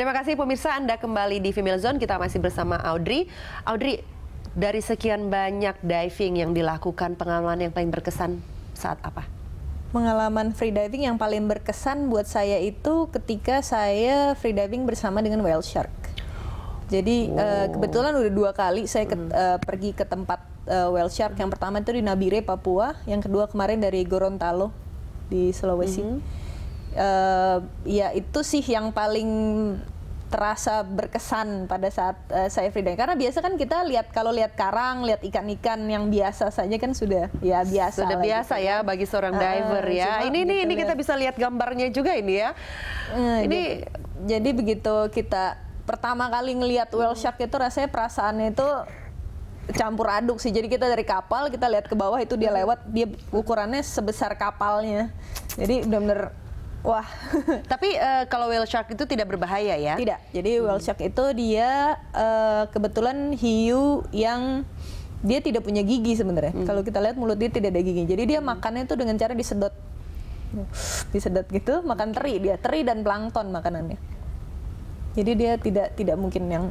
Terima kasih pemirsa Anda kembali di Female Zone. Kita masih bersama Audrey. Audrey, dari sekian banyak diving yang dilakukan, pengalaman yang paling berkesan saat apa? Pengalaman free diving yang paling berkesan buat saya itu ketika saya free diving bersama dengan whale shark. Jadi eh, oh. uh, kebetulan udah dua kali saya ke, uh, pergi ke tempat uh, whale shark. Yang pertama itu di Nabire, Papua. Yang kedua kemarin dari Gorontalo di Sulawesi. Mm -hmm uh, ya itu sih yang paling terasa berkesan pada saat uh, saya freediving karena biasa kan kita lihat kalau lihat karang lihat ikan-ikan yang biasa saja kan sudah ya biasa sudah biasa gitu ya kan. bagi seorang uh, diver ya ini ini ini kita bisa lihat gambarnya juga ini ya uh, ini jadi, jadi begitu kita pertama kali ngelihat whale shark itu rasanya perasaannya itu campur aduk sih. Jadi kita dari kapal kita lihat ke bawah itu dia hmm. lewat dia ukurannya sebesar kapalnya. Jadi benar-benar Wah. Tapi uh, kalau whale shark itu tidak berbahaya ya? Tidak. Jadi hmm. whale shark itu dia uh, kebetulan hiu yang dia tidak punya gigi sebenarnya. Hmm. Kalau kita lihat mulut dia tidak ada gigi. Jadi dia hmm. makannya itu dengan cara disedot. Disedot gitu, makan teri dia, teri dan plankton makanannya. Jadi dia tidak tidak mungkin yang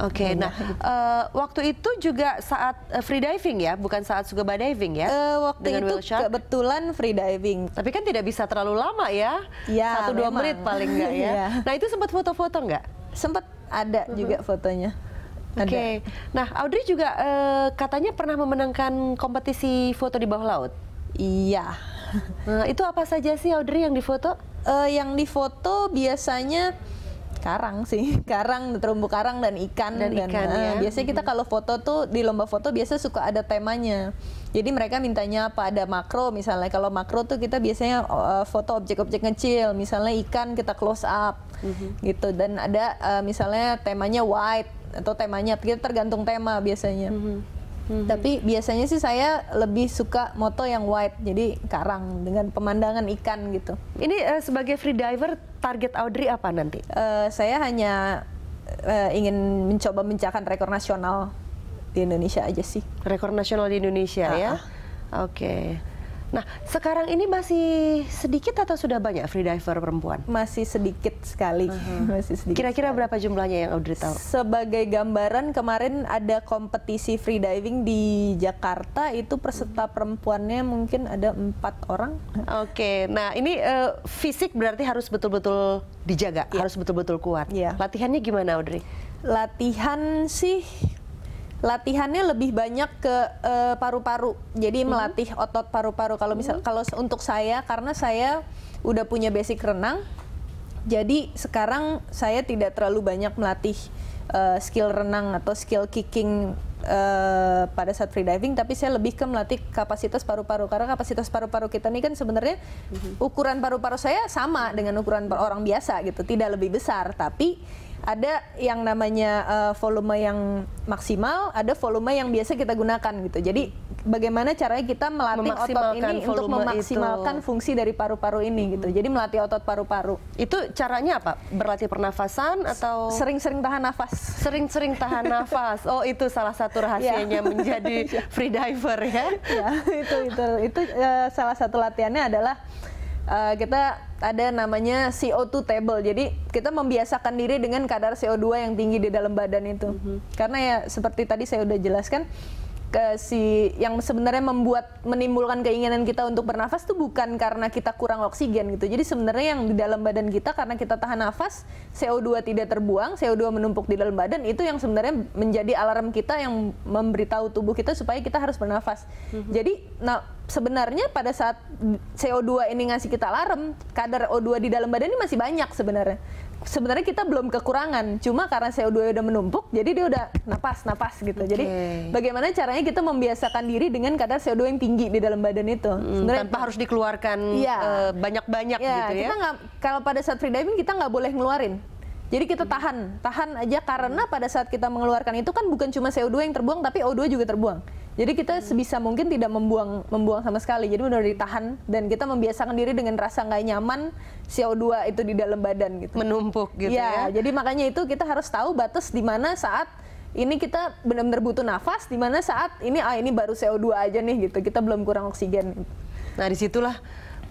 Oke, okay, iya. nah uh, waktu itu juga saat uh, free diving ya, bukan saat scuba diving ya? Uh, waktu dengan itu kebetulan free diving. Tapi kan tidak bisa terlalu lama ya? Ya. Satu dua menit paling nggak ya? Iya. Nah itu sempat foto-foto enggak? Sempat ada uh mhm. -huh. juga fotonya. Oke, okay. nah Audrey juga uh, katanya pernah memenangkan kompetisi foto di bawah laut. Iya. Nah, itu apa saja sih Audrey yang difoto? Uh, yang difoto biasanya karang sih karang terumbu karang dan ikan dan, dan ikan, uh, ya. biasanya kita kalau foto tuh di lomba foto biasa suka ada temanya jadi mereka mintanya apa ada makro misalnya kalau makro tuh kita biasanya uh, foto objek-objek kecil misalnya ikan kita close up mm-hmm. gitu dan ada uh, misalnya temanya white atau temanya kita tergantung tema biasanya mm-hmm. Mm-hmm. Tapi biasanya sih saya lebih suka moto yang white, jadi karang dengan pemandangan ikan gitu. Ini uh, sebagai free diver target Audrey apa nanti? Uh, saya hanya uh, ingin mencoba mencahkan rekor nasional di Indonesia aja sih. Rekor nasional di Indonesia uh -huh. ya? Ah, ah. Oke. Okay. Nah, sekarang ini masih sedikit atau sudah banyak free freediver perempuan? Masih sedikit sekali. Uh -huh. masih sedikit. Kira-kira berapa jumlahnya yang Audrey tahu? Sebagai gambaran kemarin ada kompetisi free diving di Jakarta itu peserta perempuannya mungkin ada empat orang. Oke. Okay. Nah, ini uh, fisik berarti harus betul-betul dijaga, yeah. harus betul-betul kuat. Yeah. Latihannya gimana Audrey? Latihan sih latihannya lebih banyak ke eh, paru-paru. Uh, Jadi mm -hmm. melatih otot paru-paru. Kalau misal mm -hmm. kalau untuk saya karena saya udah punya basic renang, jadi sekarang saya tidak terlalu banyak melatih uh, skill renang atau skill kicking uh, pada saat free diving, tapi saya lebih ke melatih kapasitas paru-paru karena kapasitas paru-paru kita ini kan sebenarnya mhm. ukuran paru-paru saya sama dengan ukuran orang biasa gitu, tidak lebih besar, tapi ada yang namanya uh, volume yang maksimal, ada volume yang biasa kita gunakan gitu. Jadi bagaimana caranya kita melatih otot ini untuk memaksimalkan itu. fungsi dari paru-paru ini gitu. Mm-hmm. Jadi melatih otot paru-paru. Itu caranya apa? Berlatih pernafasan atau sering-sering tahan nafas? Sering-sering tahan nafas. Oh, itu salah satu ya. rahasianya menjadi ya. free diver ya. ya, itu itu itu uh, salah satu latihannya adalah uh, kita ada namanya CO2 table. Jadi kita membiasakan diri dengan kadar CO2 yang tinggi di dalam badan itu. Mm -hmm. Karena ya seperti tadi saya udah jelaskan ke si yang sebenarnya membuat menimbulkan keinginan kita untuk bernafas itu bukan karena kita kurang oksigen gitu. Jadi sebenarnya yang di dalam badan kita karena kita tahan nafas, CO2 tidak terbuang, CO2 menumpuk di dalam badan itu yang sebenarnya menjadi alarm kita yang memberitahu tubuh kita supaya kita harus bernafas. Mm -hmm. Jadi nah sebenarnya pada saat CO2 ini ngasih kita alarm, kadar O2 di dalam badan ini masih banyak sebenarnya. Sebenarnya kita belum kekurangan, cuma karena CO2 udah menumpuk, jadi dia udah napas, napas gitu. Okay. Jadi bagaimana caranya kita membiasakan diri dengan kadar CO2 yang tinggi di dalam badan itu? Hmm, sebenarnya, itu, harus dikeluarkan iya. eh, banyak-banyak yeah. uh, gitu ya. Kita gak, kalau pada saat free diving kita nggak boleh ngeluarin. Jadi kita hmm. tahan, tahan aja karena hmm. pada saat kita mengeluarkan itu kan bukan cuma CO2 yang terbuang tapi O2 juga terbuang. Jadi kita sebisa mungkin tidak membuang membuang sama sekali. Jadi benar ditahan dan kita membiasakan diri dengan rasa nggak nyaman CO2 itu di dalam badan gitu. Menumpuk gitu ya. ya. Jadi makanya itu kita harus tahu batas di mana saat ini kita benar-benar butuh nafas, di mana saat ini ah ini baru CO2 aja nih gitu. Kita belum kurang oksigen. Nah, disitulah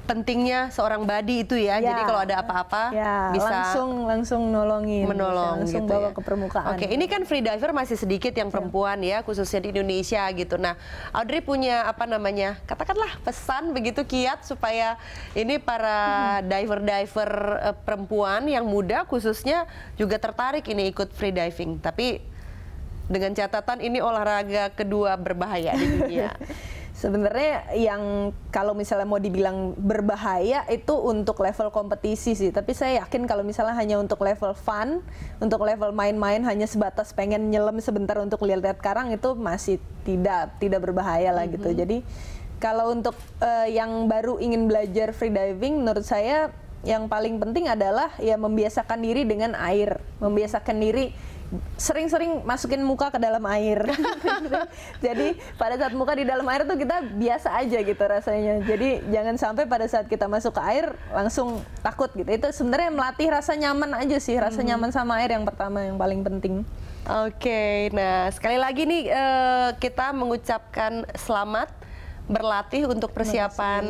pentingnya seorang badi itu ya. ya. Jadi kalau ada apa-apa ya, bisa langsung langsung nolongin, menolong, langsung gitu bawa ya. ke permukaan. Oke, ini kan free diver masih sedikit yang ya. perempuan ya, khususnya di Indonesia gitu. Nah, Audrey punya apa namanya? Katakanlah pesan begitu kiat supaya ini para hmm. diver-diver hmm. perempuan yang muda khususnya juga tertarik ini ikut free diving. Tapi dengan catatan ini olahraga kedua berbahaya di dunia. Sebenarnya yang kalau misalnya mau dibilang berbahaya itu untuk level kompetisi sih, tapi saya yakin kalau misalnya hanya untuk level fun, untuk level main-main hanya sebatas pengen nyelam sebentar untuk lihat-lihat karang itu masih tidak tidak berbahaya lah mm -hmm. gitu. Mm-hmm. Jadi kalau untuk uh, yang baru ingin belajar free diving menurut saya yang paling penting adalah ya membiasakan diri dengan air, membiasakan diri sering-sering masukin muka ke dalam air. Jadi pada saat muka di dalam air tuh kita biasa aja gitu rasanya. Jadi jangan sampai pada saat kita masuk ke air langsung takut gitu. Itu sebenarnya melatih rasa nyaman aja sih, rasa hmm. nyaman sama air yang pertama yang paling penting. Oke, okay, nah sekali lagi nih uh, kita mengucapkan selamat berlatih untuk persiapan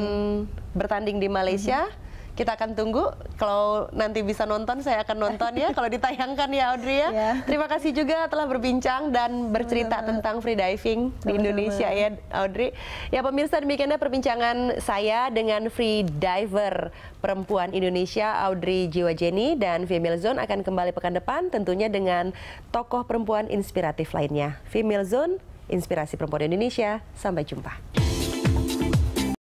bertanding di Malaysia. -hmm kita akan tunggu kalau nanti bisa nonton saya akan nonton ya kalau ditayangkan ya Audrey ya. ya. Terima kasih juga telah berbincang dan bercerita Benar. tentang free diving di Indonesia ya Audrey. Ya pemirsa demikianlah perbincangan saya dengan free diver perempuan Indonesia Audrey Jiwajeni dan Female Zone akan kembali pekan depan tentunya dengan tokoh perempuan inspiratif lainnya. Female Zone, Inspirasi Perempuan Indonesia. Sampai jumpa.